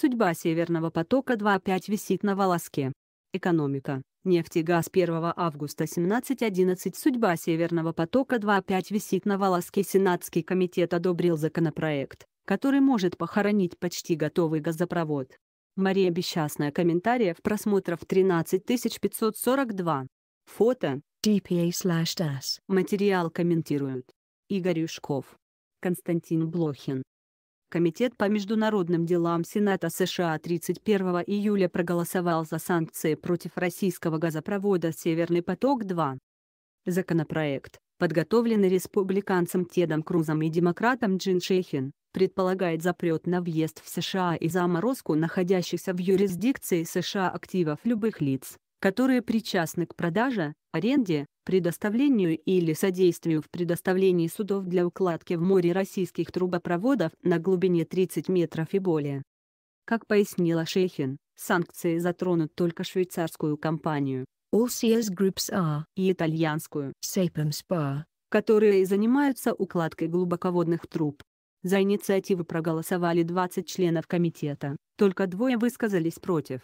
Судьба Северного потока 25 висит на волоске. Экономика. Нефть и газ 1 августа 17.11. Судьба Северного потока 25 висит на волоске. Сенатский комитет одобрил законопроект, который может похоронить почти готовый газопровод. Мария Бесчастная. Комментариев просмотров 13542. Фото. DPA slash DAS. Материал комментируют. Игорь Юшков. Константин Блохин. Комитет по международным делам Сената США 31 июля проголосовал за санкции против российского газопровода «Северный поток-2». Законопроект, подготовленный республиканцем Тедом Крузом и демократом Джин Шейхин, предполагает запрет на въезд в США и заморозку находящихся в юрисдикции США активов любых лиц, которые причастны к продаже, аренде, предоставлению или содействию в предоставлении судов для укладки в море российских трубопроводов на глубине 30 метров и более. Как пояснила Шехин, санкции затронут только швейцарскую компанию OCS Groups A и итальянскую Sapem Spa, которые занимаются укладкой глубоководных труб. За инициативу проголосовали 20 членов комитета, только двое высказались против.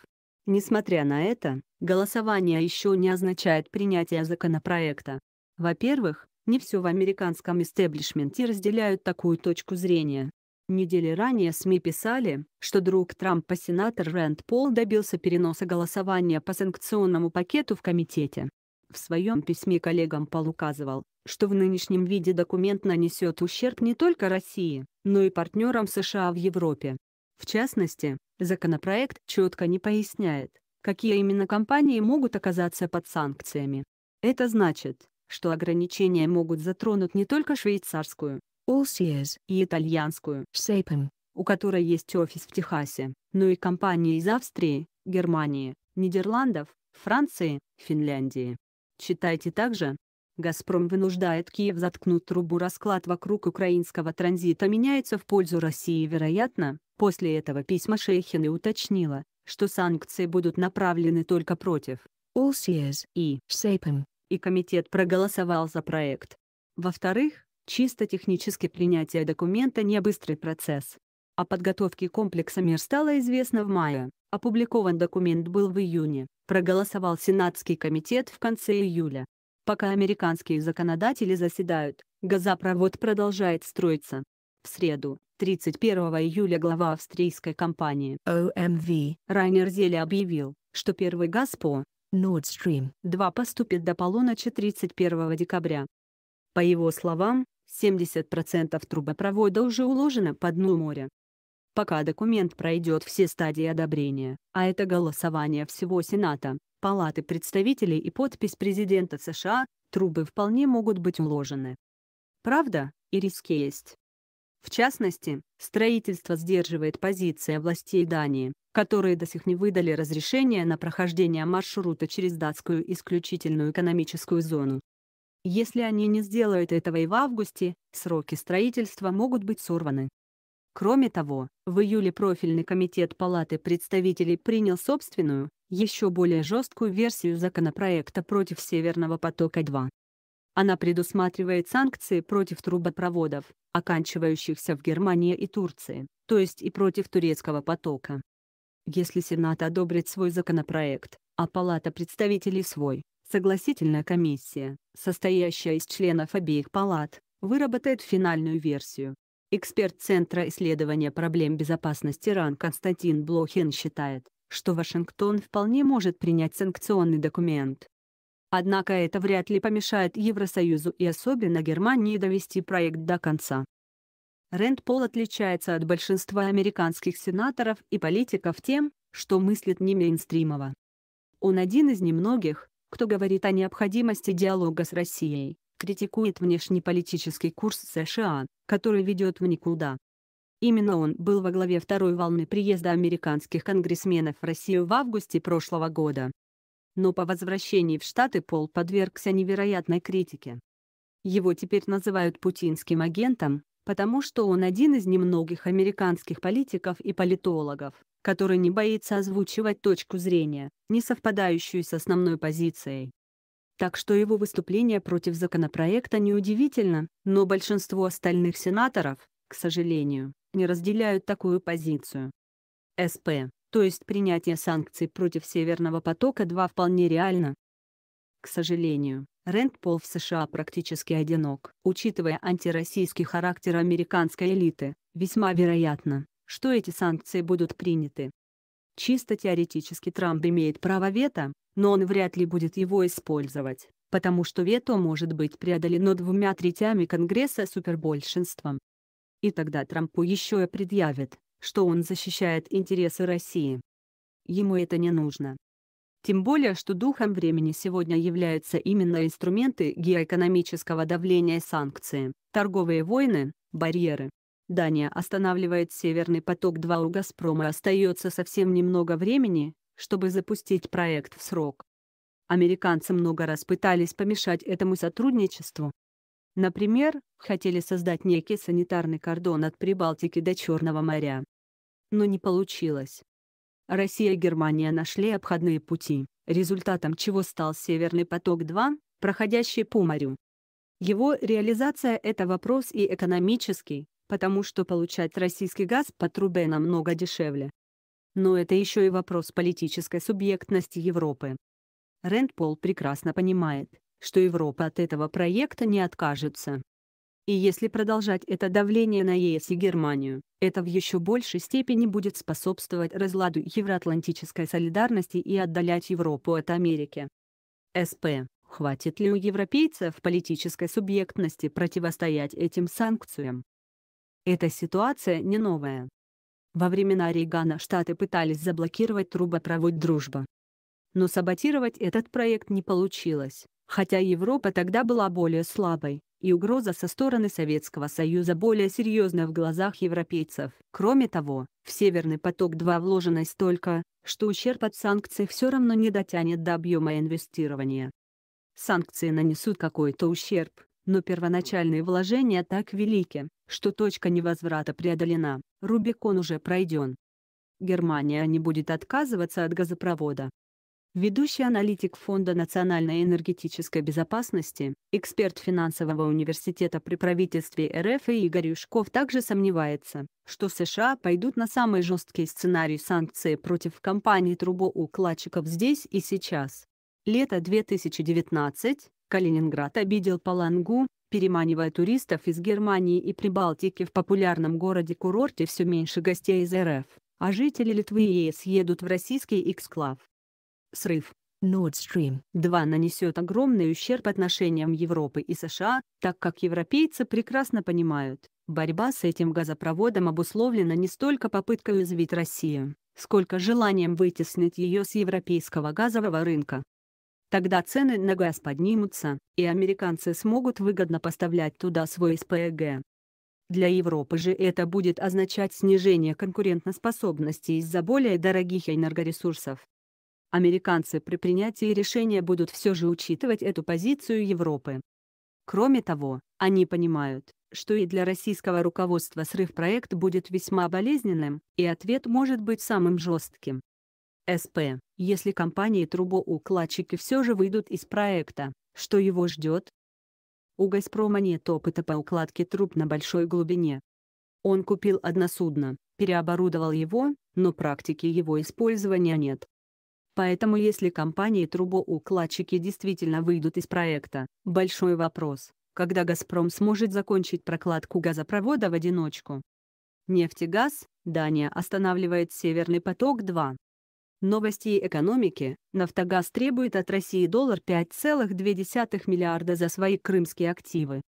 Несмотря на это, голосование еще не означает принятие законопроекта. Во-первых, не все в американском истеблишменте разделяют такую точку зрения. Недели ранее СМИ писали, что друг Трампа сенатор Рэнд Пол добился переноса голосования по санкционному пакету в комитете. В своем письме коллегам Пол указывал, что в нынешнем виде документ нанесет ущерб не только России, но и партнерам США в Европе. В частности, Законопроект четко не поясняет, какие именно компании могут оказаться под санкциями. Это значит, что ограничения могут затронуть не только швейцарскую Allsears и итальянскую Sapem, у которой есть офис в Техасе, но и компании из Австрии, Германии, Нидерландов, Франции, Финляндии. Читайте также Газпром вынуждает Киев заткнуть трубу расклад вокруг украинского транзита меняется в пользу России вероятно, после этого письма Шейхина уточнила, что санкции будут направлены только против Олсиез и Сейпем, и комитет проголосовал за проект. Во-вторых, чисто технически принятие документа не быстрый процесс. О подготовке комплекса мир стало известно в мае, опубликован документ был в июне, проголосовал Сенатский комитет в конце июля. Пока американские законодатели заседают, газопровод продолжает строиться. В среду, 31 июля глава австрийской компании OMV Райнер Зеле объявил, что первый газ по Nord Stream 2 поступит до полуночи 31 декабря. По его словам, 70% трубопровода уже уложено по дну моря. Пока документ пройдет все стадии одобрения, а это голосование всего Сената, Палаты представителей и подпись президента США, трубы вполне могут быть уложены. Правда, и риски есть. В частности, строительство сдерживает позиция властей Дании, которые до сих не выдали разрешения на прохождение маршрута через датскую исключительную экономическую зону. Если они не сделают этого и в августе, сроки строительства могут быть сорваны. Кроме того, в июле профильный комитет Палаты представителей принял собственную, еще более жесткую версию законопроекта против Северного потока-2. Она предусматривает санкции против трубопроводов, оканчивающихся в Германии и Турции, то есть и против турецкого потока. Если Сенат одобрит свой законопроект, а Палата представителей свой, согласительная комиссия, состоящая из членов обеих палат, выработает финальную версию, Эксперт Центра исследования проблем безопасности РАН Константин Блохин считает, что Вашингтон вполне может принять санкционный документ. Однако это вряд ли помешает Евросоюзу и особенно Германии довести проект до конца. Рэнд Пол отличается от большинства американских сенаторов и политиков тем, что мыслит не мейнстримово. Он один из немногих, кто говорит о необходимости диалога с Россией критикует внешнеполитический курс США, который ведет в никуда. Именно он был во главе второй волны приезда американских конгрессменов в Россию в августе прошлого года. Но по возвращении в Штаты Пол подвергся невероятной критике. Его теперь называют путинским агентом, потому что он один из немногих американских политиков и политологов, который не боится озвучивать точку зрения, не совпадающую с основной позицией. Так что его выступление против законопроекта неудивительно, но большинство остальных сенаторов, к сожалению, не разделяют такую позицию. СП, то есть принятие санкций против Северного потока-2 вполне реально. К сожалению, Рэнд Пол в США практически одинок. Учитывая антироссийский характер американской элиты, весьма вероятно, что эти санкции будут приняты. Чисто теоретически Трамп имеет право вето, но он вряд ли будет его использовать, потому что вето может быть преодолено двумя третями Конгресса супербольшинством. И тогда Трампу еще и предъявят, что он защищает интересы России. Ему это не нужно. Тем более, что духом времени сегодня являются именно инструменты геоэкономического давления и санкции, торговые войны, барьеры. Дания останавливает «Северный поток-2» у «Газпрома» остается совсем немного времени, чтобы запустить проект в срок. Американцы много раз пытались помешать этому сотрудничеству. Например, хотели создать некий санитарный кордон от Прибалтики до Черного моря. Но не получилось. Россия и Германия нашли обходные пути, результатом чего стал «Северный поток-2», проходящий по морю. Его реализация – это вопрос и экономический, потому что получать российский газ по трубе намного дешевле. Но это еще и вопрос политической субъектности Европы. Рэнд Пол прекрасно понимает, что Европа от этого проекта не откажется. И если продолжать это давление на ЕС и Германию, это в еще большей степени будет способствовать разладу евроатлантической солидарности и отдалять Европу от Америки. СП. Хватит ли у европейцев политической субъектности противостоять этим санкциям? Эта ситуация не новая. Во времена Рейгана Штаты пытались заблокировать трубопровод «Дружба». Но саботировать этот проект не получилось, хотя Европа тогда была более слабой, и угроза со стороны Советского Союза более серьезна в глазах европейцев. Кроме того, в «Северный поток-2» вложено столько, что ущерб от санкций все равно не дотянет до объема инвестирования. Санкции нанесут какой-то ущерб, но первоначальные вложения так велики, что точка невозврата преодолена, Рубикон уже пройден. Германия не будет отказываться от газопровода. Ведущий аналитик Фонда национальной энергетической безопасности, эксперт финансового университета при правительстве РФ Игорь Юшков также сомневается, что США пойдут на самый жесткий сценарий санкций против компании трубоукладчиков здесь и сейчас. Лето 2019, Калининград обидел Палангу, переманивая туристов из Германии и Прибалтики в популярном городе-курорте все меньше гостей из РФ, а жители Литвы и ЕС едут в российский эксклав. Срыв Nord Stream 2 нанесет огромный ущерб отношениям Европы и США, так как европейцы прекрасно понимают, борьба с этим газопроводом обусловлена не столько попыткой уязвить Россию, сколько желанием вытеснить ее с европейского газового рынка. Тогда цены на газ поднимутся, и американцы смогут выгодно поставлять туда свой СПГ. Для Европы же это будет означать снижение конкурентоспособности из-за более дорогих энергоресурсов. Американцы при принятии решения будут все же учитывать эту позицию Европы. Кроме того, они понимают, что и для российского руководства срыв проект будет весьма болезненным, и ответ может быть самым жестким. СП, если компании трубоукладчики все же выйдут из проекта, что его ждет? У «Газпрома» нет опыта по укладке труб на большой глубине. Он купил одно судно, переоборудовал его, но практики его использования нет. Поэтому если компании трубоукладчики действительно выйдут из проекта, большой вопрос, когда «Газпром» сможет закончить прокладку газопровода в одиночку. Нефтегаз, Дания останавливает «Северный поток-2». Новости экономики. Нафтогаз требует от России доллар 5,2 миллиарда за свои крымские активы.